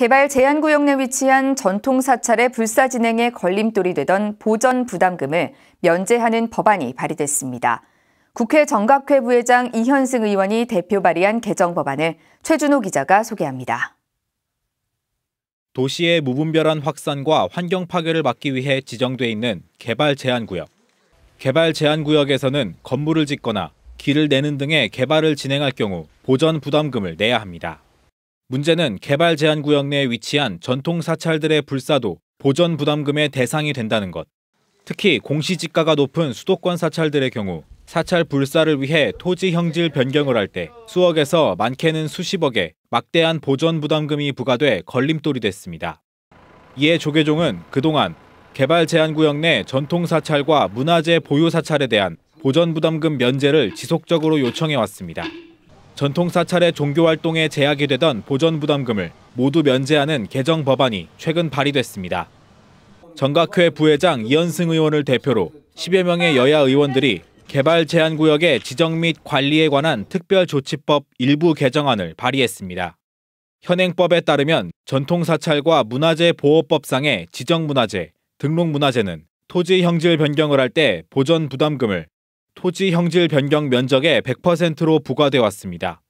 개발 제한구역 내 위치한 전통 사찰의 불사 진행에 걸림돌이 되던 보전 부담금을 면제하는 법안이 발의됐습니다. 국회 정각회 부회장 이현승 의원이 대표 발의한 개정 법안을 최준호 기자가 소개합니다. 도시의 무분별한 확산과 환경 파괴를 막기 위해 지정돼 있는 개발 제한 구역. 개발 제한 구역에서는 건물을 짓거나 길을 내는 등의 개발을 진행할 경우 보전 부담금을 내야 합니다. 문제는 개발 제한 구역 내에 위치한 전통 사찰들의 불사도 보전 부담금의 대상이 된다는 것. 특히 공시지가가 높은 수도권 사찰들의 경우 사찰 불사를 위해 토지 형질 변경을 할 때 수억에서 많게는 수십억의 막대한 보전 부담금이 부과돼 걸림돌이 됐습니다. 이에 조계종은 그동안 개발 제한 구역 내 전통 사찰과 문화재 보유 사찰에 대한 보전 부담금 면제를 지속적으로 요청해 왔습니다. 전통 사찰의 종교 활동에 제약이 되던 보전 부담금을 모두 면제하는 개정 법안이 최근 발의됐습니다. 정각회 부회장 이현승 의원을 대표로 10여 명의 여야 의원들이 개발 제한 구역의 지정 및 관리에 관한 특별조치법 일부 개정안을 발의했습니다. 현행법에 따르면 전통사찰과 문화재보호법상의 지정문화재, 등록문화재는 토지 형질 변경을 할 때 보전 부담금을 토지 형질 변경 면적의 100%로 부과돼 왔습니다.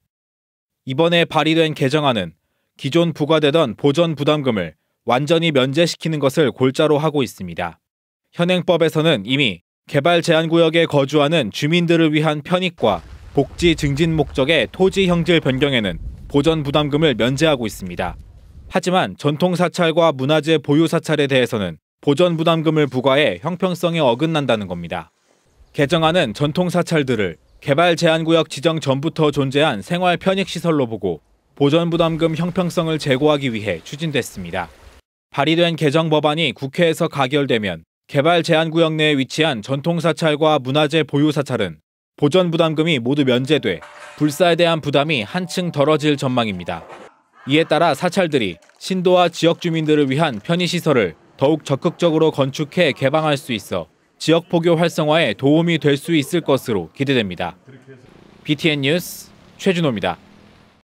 이번에 발의된 개정안은 기존 부과되던 보전 부담금을 완전히 면제시키는 것을 골자로 하고 있습니다. 현행법에서는 이미 개발 제한 구역에 거주하는 주민들을 위한 편익과 복지 증진 목적의 토지 형질 변경에는 보전 부담금을 면제하고 있습니다. 하지만 전통 사찰과 문화재 보유 사찰에 대해서는 보전 부담금을 부과해 형평성에 어긋난다는 겁니다. 개정안은 전통 사찰들을 개발 제한구역 지정 전부터 존재한 생활 편익시설로 보고 보전부담금 형평성을 제고하기 위해 추진됐습니다. 발의된 개정 법안이 국회에서 가결되면 개발 제한구역 내에 위치한 전통사찰과 문화재 보유사찰은 보전부담금이 모두 면제돼 불사에 대한 부담이 한층 덜어질 전망입니다. 이에 따라 사찰들이 신도와 지역 주민들을 위한 편의시설을 더욱 적극적으로 건축해 개방할 수 있어 지역 포교 활성화에 도움이 될 수 있을 것으로 기대됩니다. BTN 뉴스 최준호입니다.